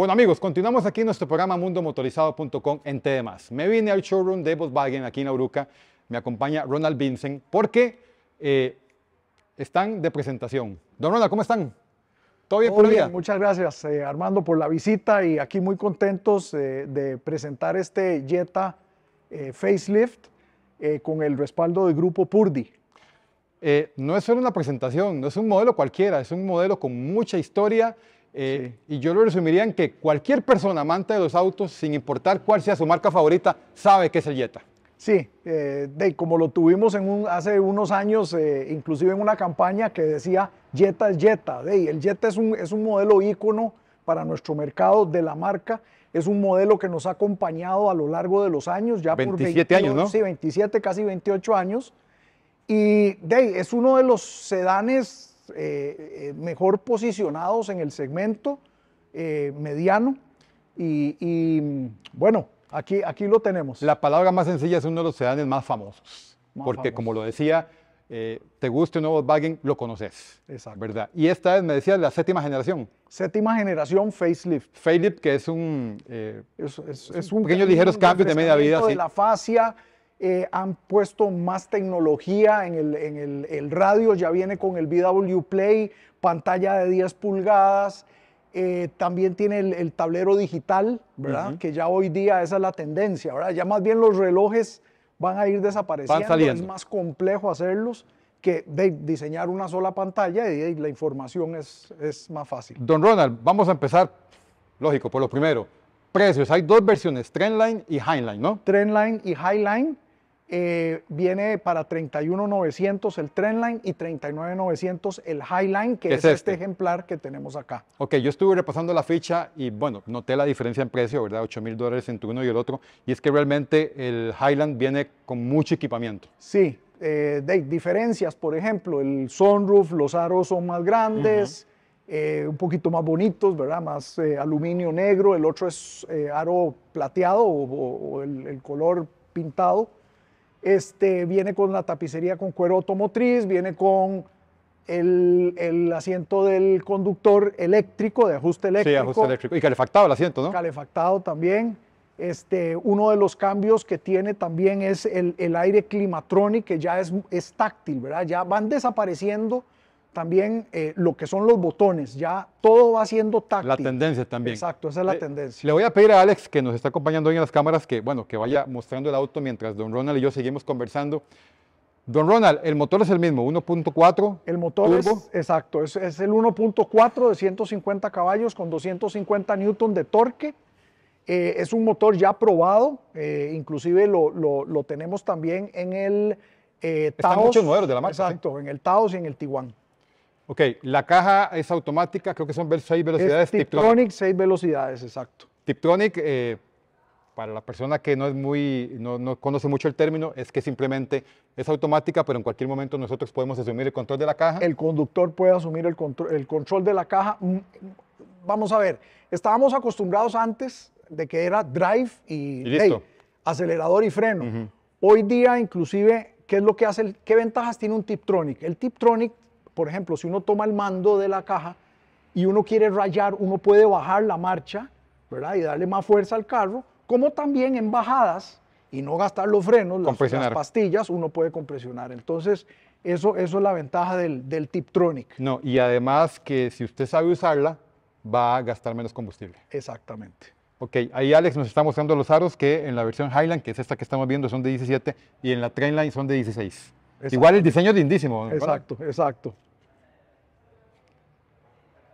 Bueno amigos, continuamos aquí en nuestro programa mundomotorizado.com en temas Me vine al showroom de Volkswagen aquí en La Me acompaña Ronald Vincent porque eh, están de presentación. Don Ronald, ¿cómo están? ¿Todo bien Todo Muchas gracias eh, Armando por la visita y aquí muy contentos eh, de presentar este Jetta facelift con el respaldo del grupo Purdi. no es solo una presentación, no es un modelo cualquiera, es un modelo con mucha historia, eh, y yo lo resumiría en que cualquier persona amante de los autos, sin importar cuál sea su marca favorita, sabe que es el Jetta. Sí, eh, como lo tuvimos hace unos años, eh, inclusive en una campaña que decía Jetta es Jetta. De, el Jetta es un, es un modelo ícono para nuestro mercado de la marca. Es un modelo que nos ha acompañado a lo largo de los años. Ya 27 por años, ¿no? Sí, 27, casi 28 años. Y de, es uno de los sedanes eh, eh, mejor posicionados en el segmento eh, mediano. Y, bueno, aquí, aquí lo tenemos. La palabra más sencilla es uno de los sedanes más famosos. porque como lo decía, te guste un nuevo Volkswagen, lo conoces. ¿Verdad? Y esta es, me decías, la séptima generación. Séptima generación facelift. Facelift, que es un. Eh, es, es, un ligeros cambios de media vida. De la fascia, eh, han puesto más tecnología en, el, en el, radio, ya viene con el VW Play, pantalla de 10 pulgadas, eh, también tiene el, tablero digital, ¿verdad? Que ya hoy día esa es la tendencia, ¿verdad? Ya más bien los relojes van a ir desapareciendo, es más complejo hacerlos que diseñar una sola pantalla y la información es, es, más fácil. Don Ronald, vamos a empezar, lógico, por lo primero. Precios, hay dos versiones, Trendline y Highline, ¿no? Trendline y Highline. Eh, viene para 31.900 el Trendline y 39.900 el Highline, que es, este, este? ejemplar que tenemos acá. Ok, yo estuve repasando la ficha y bueno, noté la diferencia en precio, ¿verdad? 8 mil dólares entre uno y el otro. Y es que realmente el Highland viene con mucho equipamiento. Sí, eh, diferencias, por ejemplo, el sunroof, los aros son más grandes. Eh, un poquito más bonitos, ¿verdad? Más eh, aluminio negro, el otro es aro plateado o, el, color pintado este, viene con la tapicería con cuero automotriz, viene con el, asiento del conductor eléctrico, de ajuste eléctrico. Sí, ajuste eléctrico. Y calefactado el asiento, ¿no? Calefactado también. Este, uno de los cambios que tiene también es el, aire climatronic, que ya es, es táctil, ¿verdad? Ya van desapareciendo también eh, lo que son los botones, ya todo va siendo táctil. La tendencia también. Exacto, esa es la tendencia. Le voy a pedir a Alex, que nos está acompañando hoy en las cámaras, que, bueno, que vaya mostrando el auto mientras Don Ronald y yo seguimos conversando. Don Ronald, el motor es el mismo, 1.4. El motor es, exacto, es, el 1.4 de 150 caballos con 250 newton de torque. Eh, es un motor ya probado, eh, inclusive lo, tenemos también en el... Eh, Están muchos modelos de la marca. Exacto, en el Taos y en el Tiguan. Ok, la caja es automática, creo que son seis velocidades. Tiptronic, seis velocidades, exacto. Tiptronic, eh, para la persona que no es muy, no, conoce mucho el término, es que simplemente es automática, pero en cualquier momento nosotros podemos asumir el control de la caja. El conductor puede asumir el control, el control de la caja. Mm, vamos a ver, estábamos acostumbrados antes de que era drive y, acelerador y freno. Hoy día, inclusive, ¿qué es lo que hace? El, ¿Qué ventajas tiene un Tiptronic? El Tiptronic por ejemplo, si uno toma el mando de la caja y uno quiere rayar, uno puede bajar la marcha, ¿verdad? Y darle más fuerza al carro, como también en bajadas y no gastar los frenos, las, pastillas, uno puede compresionar. Entonces, eso, eso es la ventaja del, Tiptronic. No, y además que si usted sabe usarla, va a gastar menos combustible. Exactamente. Ok, ahí Alex nos está mostrando los aros que en la versión Highland, que es esta que estamos viendo, son de 17 y en la Trainline son de 16. Igual el diseño es lindísimo. Exacto, exacto.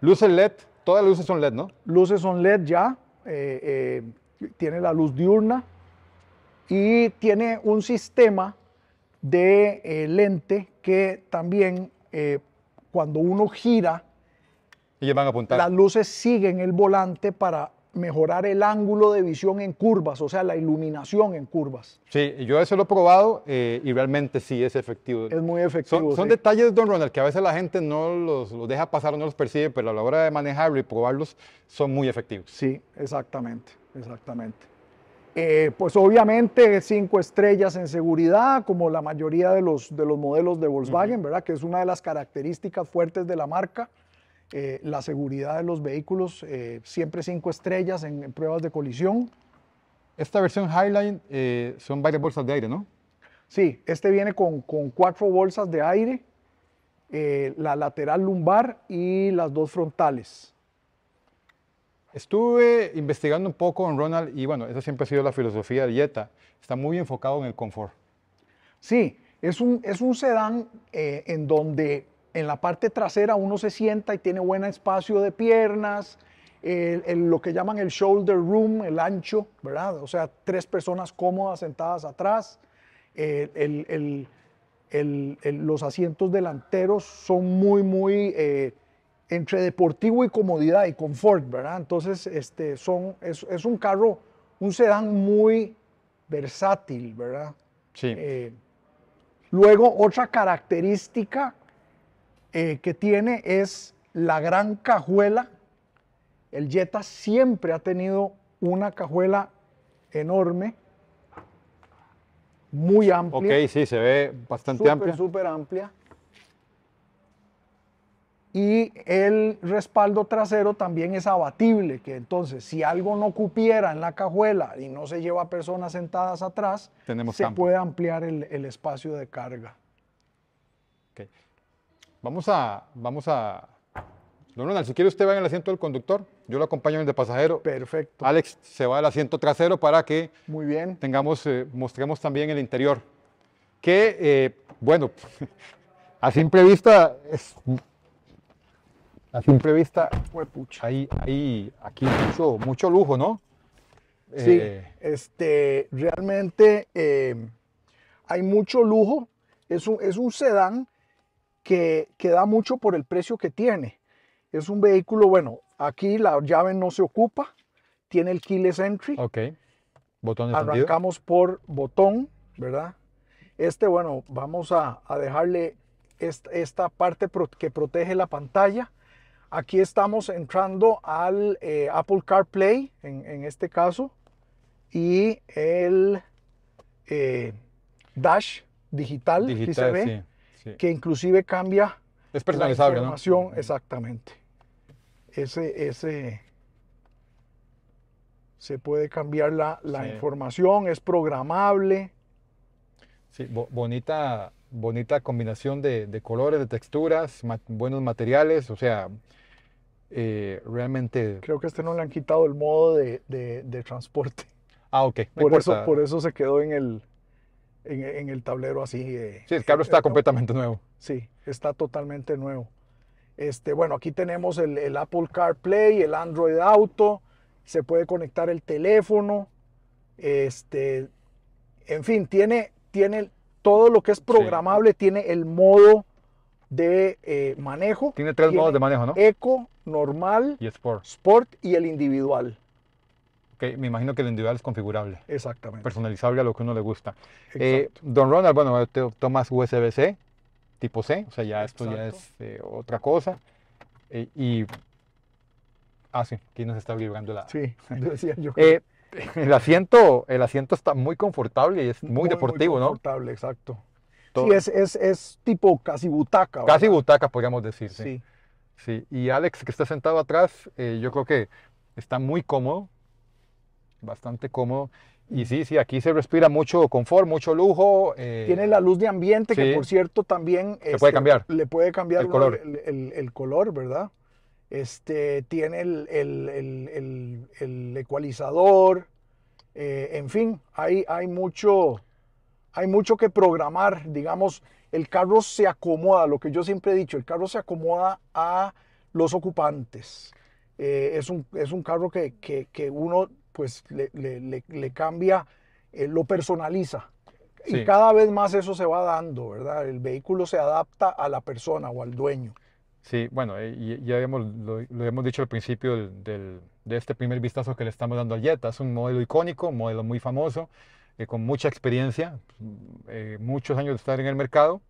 Luces LED, todas las luces son LED, ¿no? Luces son LED ya. Eh, eh, tiene la luz diurna y tiene un sistema de eh, lente que también cuando uno gira, van a apuntar. las luces siguen el volante para mejorar el ángulo de visión en curvas, o sea, la iluminación en curvas. Sí, yo eso lo he probado eh, y realmente sí es efectivo. Es muy efectivo. Son, sí. detalles, don Ronald, que a veces la gente no los, los, deja pasar, o no los percibe, pero a la hora de manejarlo y probarlos son muy efectivos. Sí, exactamente, exactamente. Eh, pues obviamente cinco estrellas en seguridad, como la mayoría de los, de los modelos de Volkswagen, ¿verdad? Que es una de las características fuertes de la marca. Eh, la seguridad de los vehículos, eh, siempre cinco estrellas en, pruebas de colisión. Esta versión Highline eh, son varias bolsas de aire, ¿no? Sí, este viene con, cuatro bolsas de aire, la lateral lumbar y las dos frontales. Estuve investigando un poco con Ronald y bueno, esa siempre ha sido la filosofía de Jetta. Está muy enfocado en el confort. Sí, es un, es un sedán en donde en la parte trasera uno se sienta y tiene buen espacio de piernas, lo que llaman el shoulder room, el ancho, ¿verdad? O sea, tres personas cómodas sentadas atrás. los asientos delanteros son muy, muy eh, entre deportivo y comodidad y confort, ¿verdad? Entonces, este, son, es, un carro, un sedán muy versátil, ¿verdad? Sí. Eh, luego, otra característica eh, que tiene es la gran cajuela. El Jetta siempre ha tenido una cajuela enorme, muy amplia. Ok, sí, se ve bastante amplia. Súper amplia. Y el respaldo trasero también es abatible, que entonces si algo no cupiera en la cajuela y no se lleva personas sentadas atrás, se puede ampliar el, espacio de carga. Okay. Vamos a, vamos a... Don si quiere usted va en el asiento del conductor, yo lo acompaño en el de pasajero. Perfecto. Alex se va al asiento trasero para que Muy bien. tengamos, eh, mostremos también el interior. Que, eh, bueno, a simple vista es... A simple vista, hay, ahí, aquí mucho, mucho lujo, ¿no? Sí, eh, este, realmente hay mucho lujo. Es un, es un sedán que, da mucho por el precio que tiene. Es un vehículo, bueno, aquí la llave no se ocupa, tiene el keyless entry. Ok. Botón de Arrancamos por botón, ¿verdad? Este, bueno, vamos a, dejarle esta, parte que protege la pantalla. Aquí estamos entrando al eh, Apple CarPlay, en, este caso, y el eh, Dash digital, se ve que inclusive cambia es la información exactamente. Ese, ese se puede cambiar la, información, es programable. Sí, bonita, bonita combinación de, colores, de texturas, buenos materiales, o sea, eh, realmente... Creo que este no le han quitado el modo de, transporte. Ah, ok. Por eso, por eso se quedó en el, en, el tablero así. Eh, sí, el cable eh, está eh, completamente nuevo. Sí, está totalmente nuevo. Este, bueno, aquí tenemos el, Apple CarPlay, el Android Auto, se puede conectar el teléfono, este, en fin, tiene, tiene todo lo que es programable, tiene el modo de manejo. Tiene tres modos de manejo, ¿no? Eco, normal, y Sport. Sport y el individual me imagino que el individual es configurable. Exactamente. Personalizable a lo que uno le gusta. Eh, Don Ronald, bueno, te tomas USB-C, tipo C, o sea, ya esto ya es eh, otra cosa. Eh, y. Ah, sí, aquí nos está vibrando la. Sí, decía yo. el, asiento, el asiento está muy confortable y es muy, deportivo, muy ¿no? Confortable, exacto. Sí, es, es, es, tipo casi butaca. Casi butaca, podríamos decir. Sí. sí. sí. Y Alex, que está sentado atrás, yo creo que está muy cómodo bastante cómodo. Y sí, sí, aquí se respira mucho confort, mucho lujo. Eh, tiene la luz de ambiente, que por cierto también... Se puede este, cambiar. Le puede cambiar el, color. El, color, ¿verdad? Este, tiene el, ecualizador, eh, en fin, hay, hay, mucho, hay mucho que programar, digamos, el carro se acomoda, lo que yo siempre he dicho, el carro se acomoda a los ocupantes. Eh, es, un, es un carro que, que uno pues le, cambia, eh, lo personaliza. Y cada vez más eso se va dando, ¿verdad? El vehículo se adapta a la persona o al dueño. Sí, bueno, eh, ya lo, hemos dicho al principio de este primer vistazo que le estamos dando a Jetta. Es un modelo icónico, un modelo muy famoso, eh, con mucha experiencia, muchos años de estar en el mercado.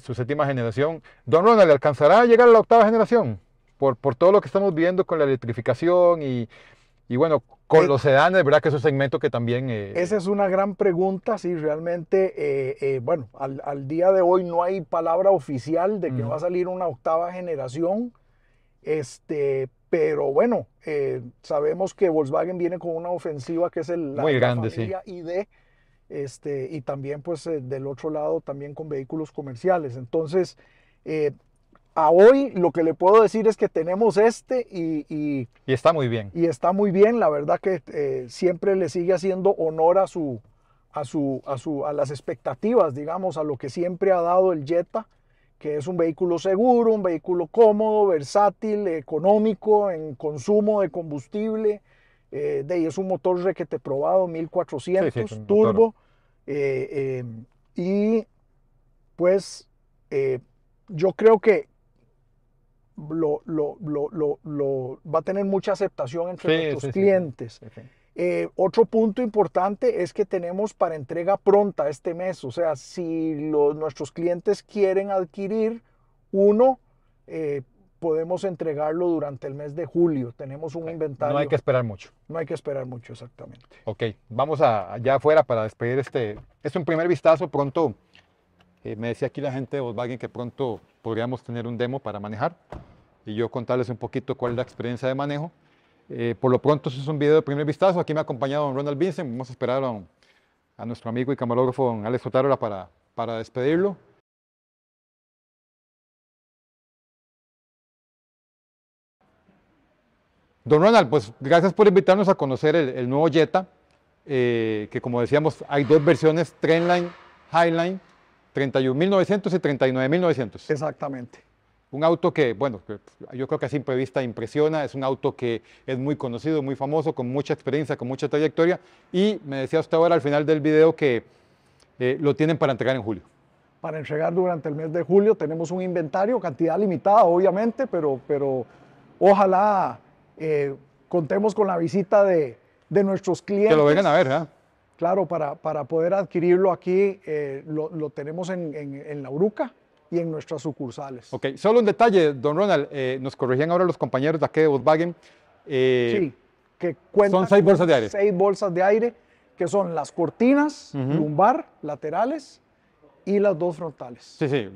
su séptima generación. Don Ronald, ¿alcanzará a llegar a la octava generación? Por, por todo lo que estamos viendo con la electrificación y, y bueno, con eh, los sedanes, ¿verdad? Que es un segmento que también... Eh, esa es una gran pregunta, sí, realmente, eh, bueno, al, día de hoy no hay palabra oficial de que va a salir una octava generación, este, pero bueno, sabemos que Volkswagen viene con una ofensiva que es el, la, Muy grande, familia sí. ID, este, y también pues del otro lado también con vehículos comerciales. Entonces, a hoy lo que le puedo decir es que tenemos este y... está muy bien. Y está muy bien, la verdad que eh, siempre le sigue haciendo honor a su, a, su, a, las expectativas, digamos, a lo que siempre ha dado el Jetta, que es un vehículo seguro, un vehículo cómodo, versátil, económico, en consumo de combustible. Eh, de, ahí es un motor requete probado, 1400 turbo. Eh, y pues yo creo que, lo, lo, lo, lo va a tener mucha aceptación entre nuestros clientes. Eh, otro punto importante es que tenemos para entrega pronta este mes, o sea, si nuestros clientes quieren adquirir uno, eh, podemos entregarlo durante el mes de julio. Tenemos un inventario. No hay que esperar mucho. No hay que esperar mucho, exactamente. Ok, vamos allá afuera para despedir este. Es este un primer vistazo, pronto eh, me decía aquí la gente de Volkswagen que pronto podríamos tener un demo para manejar y yo contarles un poquito cuál es la experiencia de manejo. Eh, por lo pronto, es un video de primer vistazo. Aquí me ha acompañado don Ronald Vincent. Vamos a esperar a, nuestro amigo y camarógrafo don Alex Otárola para, despedirlo. Don Ronald, pues gracias por invitarnos a conocer el, nuevo Jetta, eh, que como decíamos hay dos versiones, Trendline, Highline. 31.900 y 39.900. Exactamente. Un auto que, bueno, yo creo que a simple vista impresiona, es un auto que es muy conocido, muy famoso, con mucha experiencia, con mucha trayectoria. Y me decía usted ahora al final del video que eh, lo tienen para entregar en julio. Para entregar durante el mes de julio tenemos un inventario, cantidad limitada obviamente, pero, pero ojalá eh, contemos con la visita de, nuestros clientes. Que lo vengan a ver, ¿eh? Claro, para, para poder adquirirlo aquí eh, lo, lo, tenemos en, en, la Uruca y en nuestras sucursales. Ok, solo un detalle, don Ronald, eh, nos corregían ahora los compañeros de aquí de Volkswagen. Eh, sí, que cuentan son seis bolsas de aire. Seis bolsas de aire, que son las cortinas, lumbar, laterales y las dos frontales. Sí, sí,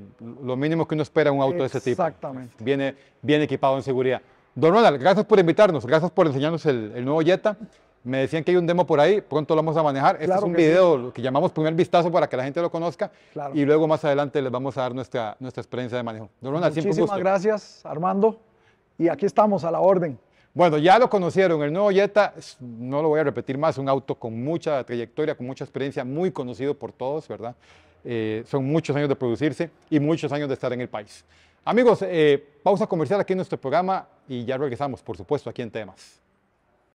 lo mínimo que uno espera un auto de ese tipo. Exactamente. Viene bien equipado en seguridad. Don Ronald, gracias por invitarnos, gracias por enseñarnos el, el nuevo Jetta. Me decían que hay un demo por ahí, pronto lo vamos a manejar. Este es un video que llamamos primer vistazo para que la gente lo conozca y luego más adelante les vamos a dar nuestra, nuestra experiencia de manejo. Don Muchísimas gracias, Armando. Y aquí estamos, a la orden. Bueno, ya lo conocieron, el nuevo Jetta, no lo voy a repetir más, un auto con mucha trayectoria, con mucha experiencia, muy conocido por todos, ¿verdad? Eh, son muchos años de producirse y muchos años de estar en el país. Amigos, eh, pausa comercial aquí en nuestro programa y ya regresamos, por supuesto, aquí en Temas.